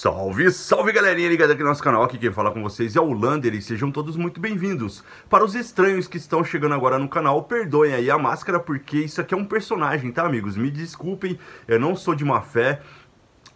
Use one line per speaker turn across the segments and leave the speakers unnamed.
Salve, salve galerinha ligada aqui no nosso canal, aqui quem fala com vocês é o Lander e sejam todos muito bem-vindos. Para os estranhos que estão chegando agora no canal, perdoem aí a máscara porque isso aqui é um personagem, tá amigos? Me desculpem, eu não sou de má fé,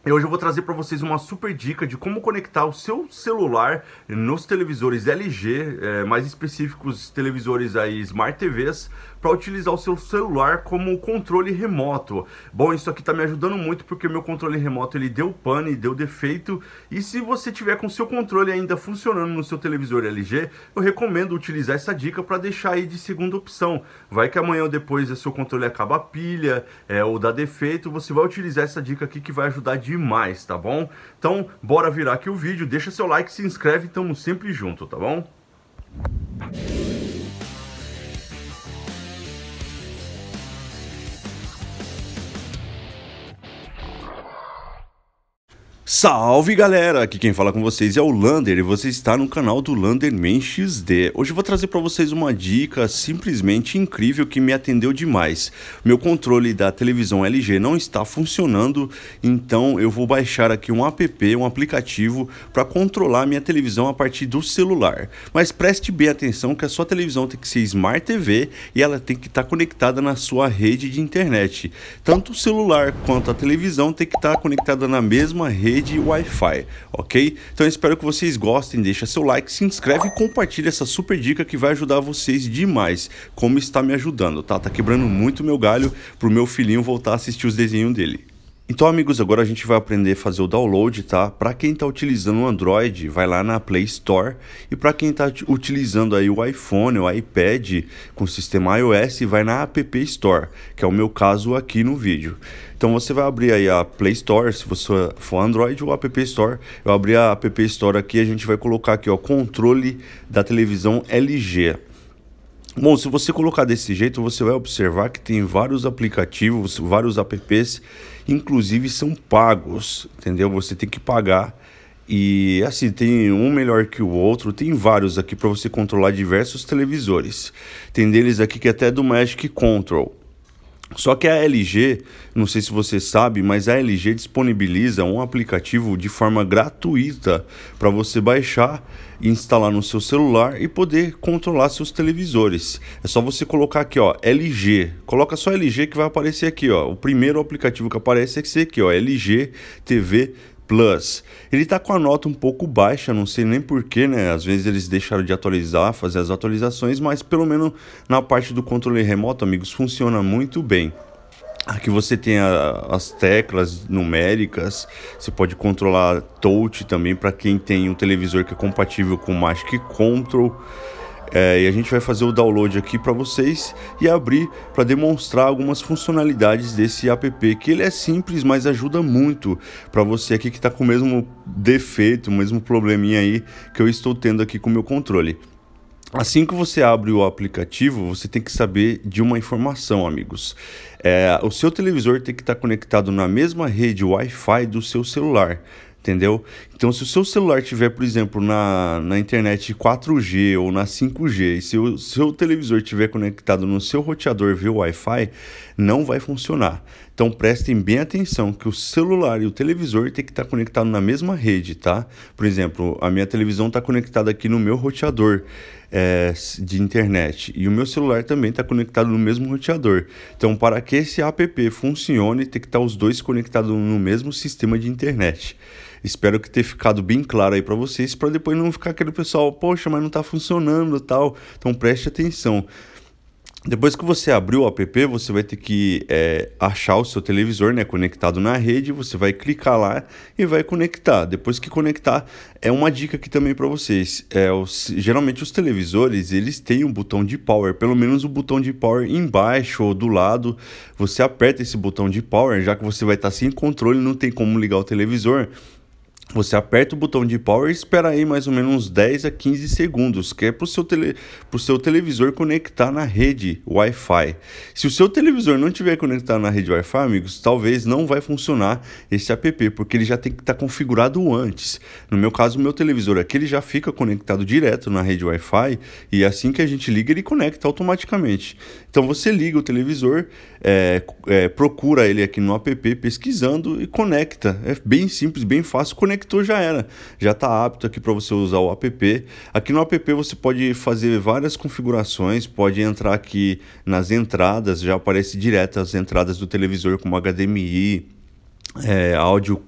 e hoje eu vou trazer para vocês uma super dica de como conectar o seu celular nos televisores LG, é, eh, mais específicos televisores aí Smart TVs, para utilizar o seu celular como controle remoto. Bom, isso aqui está me ajudando muito porque meu controle remoto ele deu pane, deu defeito, e se você tiver com seu controle ainda funcionando no seu televisor LG, eu recomendo utilizar essa dica para deixar aí de segunda opção. Vai que amanhã ou depois o seu controle acaba a pilha é, ou dá defeito, você vai utilizar essa dica aqui que vai ajudar de demais, tá bom? Então, bora virar aqui o vídeo, deixa seu like, se inscreve, tamo sempre junto, tá bom? Salve galera, aqui quem fala com vocês é o Lander e você está no canal do Landerman XD. Hoje eu vou trazer para vocês uma dica simplesmente incrível que me atendeu demais. Meu controle da televisão LG não está funcionando, então eu vou baixar aqui um app, um aplicativo para controlar minha televisão a partir do celular. Mas preste bem atenção que a sua televisão tem que ser Smart TV e ela tem que estar tá conectada na sua rede de internet. Tanto o celular quanto a televisão tem que estar tá conectada na mesma rede rede de Wi-Fi, ok? Então espero que vocês gostem, deixa seu like, se inscreve e compartilha essa super dica que vai ajudar vocês demais, como está me ajudando, tá? Tá quebrando muito meu galho pro meu filhinho voltar a assistir os desenhos dele. Então, amigos, agora a gente vai aprender a fazer o download, tá? Para quem está utilizando o Android, vai lá na Play Store. E para quem está utilizando aí o iPhone, o iPad com o sistema iOS, vai na App Store, que é o meu caso aqui no vídeo. Então, você vai abrir aí a Play Store, se você for Android ou App Store. Eu abri a App Store aqui, e a gente vai colocar aqui, ó, controle da televisão LG. Bom, se você colocar desse jeito, você vai observar que tem vários aplicativos, vários apps, inclusive são pagos, entendeu? Você tem que pagar e assim, tem um melhor que o outro, tem vários aqui para você controlar diversos televisores. Tem deles aqui que é até do Magic Control. Só que a LG, não sei se você sabe, mas a LG disponibiliza um aplicativo de forma gratuita para você baixar e instalar no seu celular e poder controlar seus televisores. É só você colocar aqui, ó, LG. Coloca só LG que vai aparecer aqui, ó. O primeiro aplicativo que aparece é esse aqui, ó, LG TV Plus. Ele está com a nota um pouco baixa, não sei nem porquê, né? Às vezes eles deixaram de atualizar, fazer as atualizações, mas pelo menos na parte do controle remoto, amigos, funciona muito bem. Aqui você tem a, as teclas numéricas, você pode controlar touch também para quem tem um televisor que é compatível com Magic Control. É, e a gente vai fazer o download aqui para vocês e abrir para demonstrar algumas funcionalidades desse app, que ele é simples, mas ajuda muito para você aqui que está com o mesmo defeito, o mesmo probleminha aí que eu estou tendo aqui com o meu controle. Assim que você abre o aplicativo, você tem que saber de uma informação, amigos. É, o seu televisor tem que estar tá conectado na mesma rede Wi-Fi do seu celular entendeu? Então, se o seu celular tiver, por exemplo, na, na internet 4G ou na 5G, e se o seu televisor tiver conectado no seu roteador via Wi-Fi, não vai funcionar. Então prestem bem atenção que o celular e o televisor tem que estar tá conectado na mesma rede, tá? Por exemplo, a minha televisão está conectada aqui no meu roteador é, de internet e o meu celular também está conectado no mesmo roteador. Então, para que esse app funcione, tem que estar tá os dois conectados no mesmo sistema de internet. Espero que tenha ficado bem claro aí para vocês, para depois não ficar aquele pessoal, poxa, mas não está funcionando tal. Então preste atenção. Depois que você abrir o app, você vai ter que é, achar o seu televisor né, conectado na rede, você vai clicar lá e vai conectar. Depois que conectar, é uma dica aqui também para vocês. É, os, geralmente os televisores, eles têm um botão de power, pelo menos o um botão de power embaixo ou do lado. Você aperta esse botão de power, já que você vai estar tá sem controle, não tem como ligar o televisor você aperta o botão de power e espera aí mais ou menos uns 10 a 15 segundos, que é para o seu, tele, seu televisor conectar na rede Wi-Fi. Se o seu televisor não tiver conectado na rede Wi-Fi, amigos, talvez não vai funcionar esse app, porque ele já tem que estar tá configurado antes. No meu caso, o meu televisor aqui ele já fica conectado direto na rede Wi-Fi e assim que a gente liga, ele conecta automaticamente. Então você liga o televisor, é, é, procura ele aqui no app pesquisando e conecta. É bem simples, bem fácil. Conectou já era. Já está apto aqui para você usar o app. Aqui no app você pode fazer várias configurações, pode entrar aqui nas entradas, já aparece direto as entradas do televisor como HDMI, é, áudio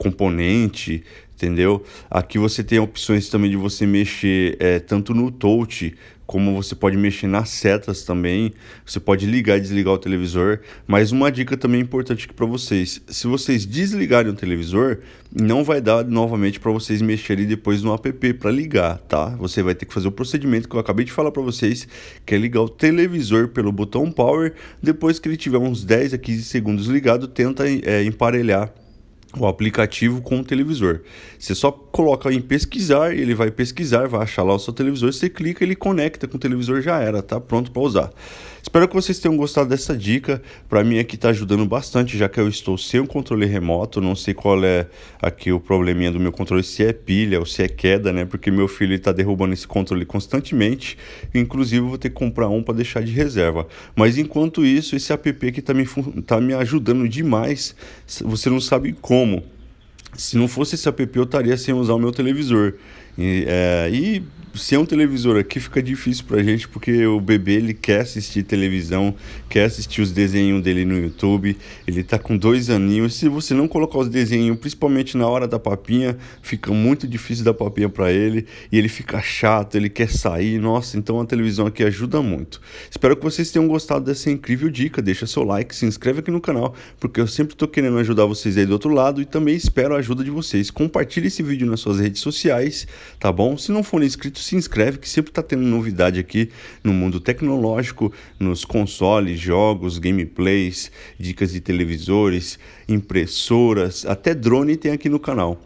componente, entendeu? Aqui você tem opções também de você mexer é, tanto no touch como você pode mexer nas setas também, você pode ligar e desligar o televisor. Mas uma dica também importante aqui para vocês: se vocês desligarem o televisor, não vai dar novamente para vocês mexerem depois no app para ligar, tá? Você vai ter que fazer o procedimento que eu acabei de falar para vocês, que é ligar o televisor pelo botão power. Depois que ele tiver uns 10 a 15 segundos ligado, tenta é, emparelhar o aplicativo com o televisor. Você só coloca em pesquisar, ele vai pesquisar, vai achar lá o seu televisor, você clica, ele conecta com o televisor, já era, tá pronto para usar. Espero que vocês tenham gostado dessa dica. Para mim aqui está ajudando bastante, já que eu estou sem um controle remoto. Não sei qual é aqui o probleminha do meu controle, se é pilha ou se é queda, né? Porque meu filho está derrubando esse controle constantemente. Inclusive, vou ter que comprar um para deixar de reserva. Mas enquanto isso, esse app aqui está me, tá me ajudando demais. Você não sabe como. Se não fosse esse app, eu estaria sem usar o meu televisor. E, é, e se é um televisor aqui, fica difícil pra gente, porque o bebê ele quer assistir televisão, quer assistir os desenhos dele no YouTube, ele tá com dois aninhos. Se você não colocar os desenhos, principalmente na hora da papinha, fica muito difícil dar papinha para ele e ele fica chato, ele quer sair. Nossa, então a televisão aqui ajuda muito. Espero que vocês tenham gostado dessa incrível dica. Deixa seu like, se inscreve aqui no canal, porque eu sempre tô querendo ajudar vocês aí do outro lado e também espero a ajuda de vocês. Compartilhe esse vídeo nas suas redes sociais tá bom? Se não for inscrito, se inscreve que sempre tá tendo novidade aqui no mundo tecnológico, nos consoles, jogos, gameplays, dicas de televisores, impressoras, até drone tem aqui no canal.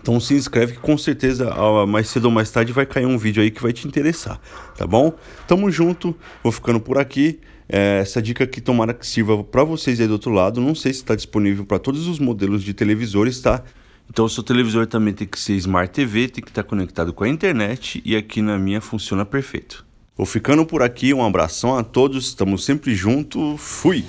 Então se inscreve que com certeza mais cedo ou mais tarde vai cair um vídeo aí que vai te interessar, tá bom? Tamo junto, vou ficando por aqui. É, essa dica aqui tomara que sirva para vocês aí do outro lado. Não sei se está disponível para todos os modelos de televisores, tá? Então o seu televisor também tem que ser Smart TV, tem que estar conectado com a internet e aqui na minha funciona perfeito. Vou ficando por aqui, um abração a todos, estamos sempre juntos, fui!